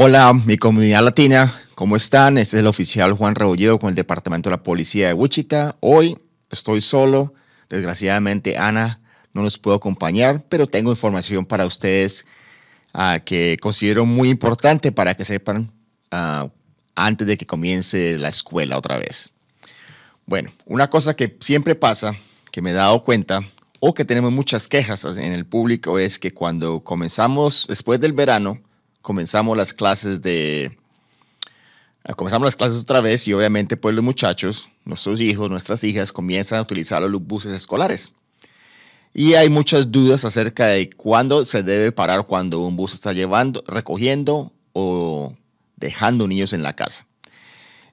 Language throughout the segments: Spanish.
Hola, mi comunidad latina, ¿cómo están? Este es el oficial Juan Rebolledo con el Departamento de la Policía de Wichita. Hoy estoy solo, desgraciadamente Ana no nos puedo acompañar, pero tengo información para ustedes ah, que considero muy importante para que sepan ah, antes de que comience la escuela otra vez. Bueno, una cosa que siempre pasa, que me he dado cuenta, o que tenemos muchas quejas en el público, es que cuando comenzamos después del verano, comenzamos las clases de... Ah, comenzamos las clases otra vez y obviamente pues los muchachos, nuestros hijos, nuestras hijas comienzan a utilizar los buses escolares. Y hay muchas dudas acerca de cuándo se debe parar cuando un bus está llevando, recogiendo o dejando niños en la casa.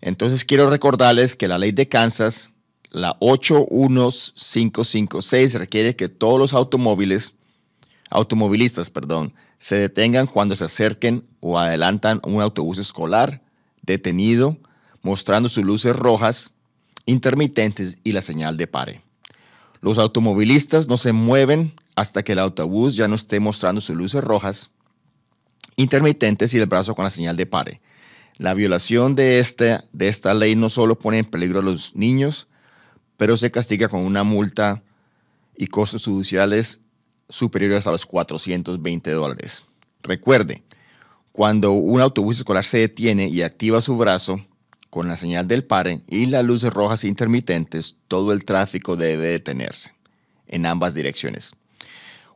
Entonces quiero recordarles que la ley de Kansas, la 81556, requiere que todos los automóviles, automovilistas, perdón, se detengan cuando se acerquen o adelantan un autobús escolar detenido, mostrando sus luces rojas, intermitentes y la señal de pare. Los automovilistas no se mueven hasta que el autobús ya no esté mostrando sus luces rojas, intermitentes y el brazo con la señal de pare. La violación de esta, de esta ley no solo pone en peligro a los niños, pero se castiga con una multa y costos judiciales superiores a los 420 dólares. Recuerde, cuando un autobús escolar se detiene y activa su brazo con la señal del pare y las luces rojas intermitentes, todo el tráfico debe detenerse en ambas direcciones.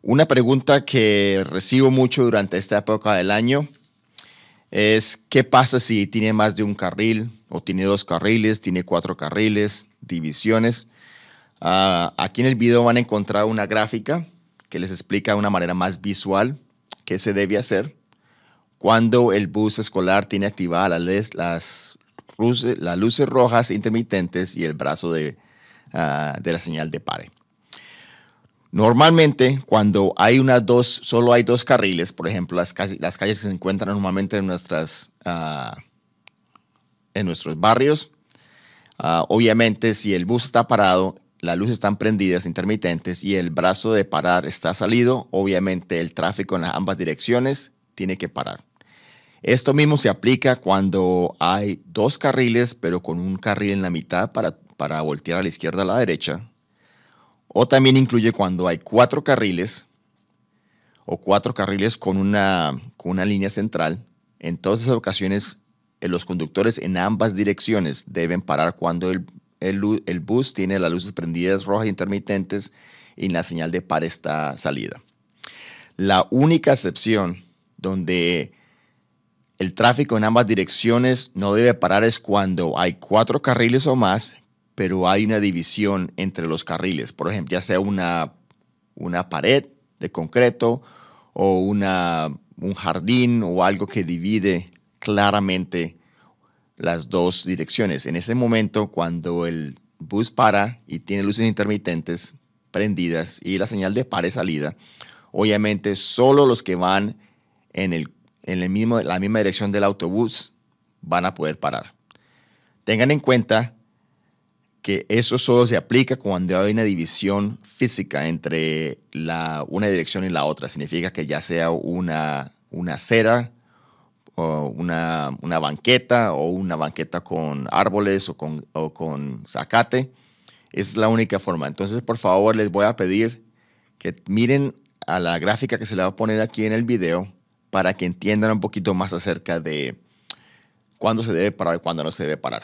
Una pregunta que recibo mucho durante esta época del año es qué pasa si tiene más de un carril o tiene dos carriles, tiene cuatro carriles, divisiones. Ah, aquí en el video van a encontrar una gráfica que les explica de una manera más visual qué se debe hacer cuando el bus escolar tiene activadas las, las, luces rojas intermitentes y el brazo de, ah, la señal de pare. Normalmente, cuando hay unas dos, solo hay dos carriles, por ejemplo, las, las calles que se encuentran normalmente en, nuestras, ah, en nuestros barrios, ah, obviamente si el bus está parado, las luces están prendidas, intermitentes, y el brazo de parar está salido, obviamente el tráfico en ambas direcciones tiene que parar. Esto mismo se aplica cuando hay dos carriles, pero con un carril en la mitad para, para voltear a la izquierda a la derecha. O también incluye cuando hay cuatro carriles o cuatro carriles con una, con una línea central. En todas esas ocasiones, eh, los conductores en ambas direcciones deben parar cuando el el, bus tiene las luces prendidas rojas intermitentes y la señal de par está salida. La única excepción donde el tráfico en ambas direcciones no debe parar es cuando hay cuatro carriles o más, pero hay una división entre los carriles. Por ejemplo, ya sea una, una pared de concreto o un jardín o algo que divide claramente las dos direcciones. En ese momento, cuando el bus para y tiene luces intermitentes prendidas y la señal de par salida, obviamente solo los que van en, el, en la misma dirección del autobús van a poder parar. Tengan en cuenta que eso solo se aplica cuando hay una división física entre la, una dirección y la otra. Significa que ya sea una, una acera una, banqueta o una banqueta con árboles o con, zacate. Esa es la única forma. Entonces, por favor, les voy a pedir que miren a la gráfica que se le va a poner aquí en el video para que entiendan un poquito más acerca de cuándo se debe parar y cuándo no se debe parar.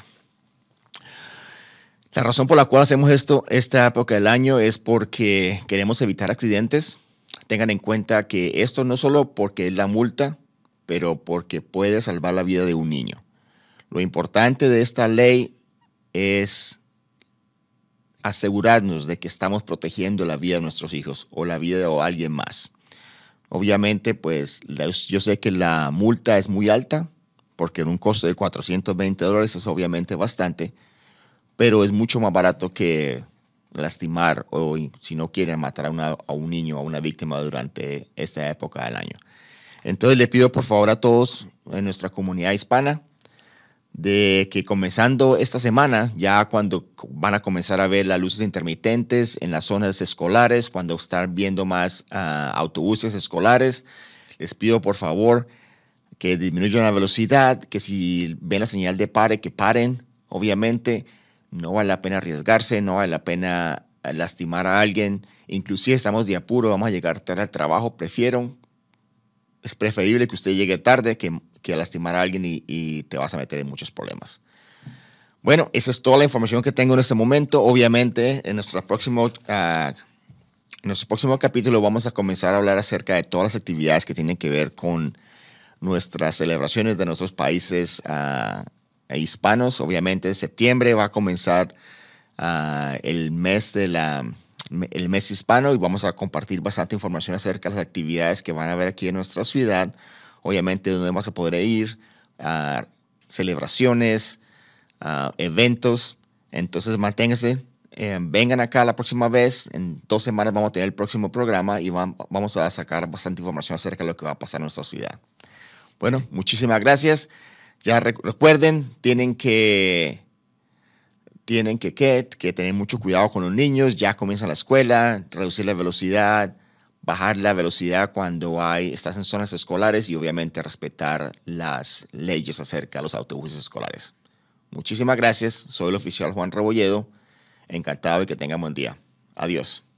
La razón por la cual hacemos esto esta época del año es porque queremos evitar accidentes. Tengan en cuenta que esto no solo porque la multa, pero porque puede salvar la vida de un niño. Lo importante de esta ley es asegurarnos de que estamos protegiendo la vida de nuestros hijos o la vida de alguien más. Obviamente, pues yo sé que la multa es muy alta, porque en un costo de 420 dólares es obviamente bastante, pero es mucho más barato que lastimar o si no quieren matar a, un niño, a una víctima durante esta época del año. Entonces le pido por favor a todos en nuestra comunidad hispana de que comenzando esta semana, ya cuando van a comenzar a ver las luces intermitentes en las zonas escolares, cuando están viendo más ah, autobuses escolares, les pido por favor que disminuyan la velocidad, que si ven la señal de pare, que paren. Obviamente, no vale la pena arriesgarse, no vale la pena lastimar a alguien. Inclusive estamos de apuro, vamos a llegar tarde al trabajo. Prefiero es preferible que usted llegue tarde que, lastimar a alguien y, te vas a meter en muchos problemas. Bueno, esa es toda la información que tengo en este momento. Obviamente, en nuestro próximo, ah, nuestro próximo capítulo vamos a comenzar a hablar acerca de todas las actividades que tienen que ver con nuestras celebraciones de nuestros países ah, e hispanos. Obviamente, en septiembre va a comenzar ah, el mes de la el mes hispano y vamos a compartir bastante información acerca de las actividades que van a haber aquí en nuestra ciudad. Obviamente, donde vamos a poder ir, a ah, celebraciones, ah, eventos. Entonces, manténganse, eh, vengan acá la próxima vez. En dos semanas vamos a tener el próximo programa y vamos a sacar bastante información acerca de lo que va a pasar en nuestra ciudad. Bueno, muchísimas gracias. Ya recuerden, tienen que tienen que, tener mucho cuidado con los niños, ya comienza la escuela, reducir la velocidad, bajar la velocidad cuando hay, estás en zonas escolares y obviamente respetar las leyes acerca de los autobuses escolares. Muchísimas gracias, soy el oficial Juan Rebolledo, encantado y que tengan buen día. Adiós.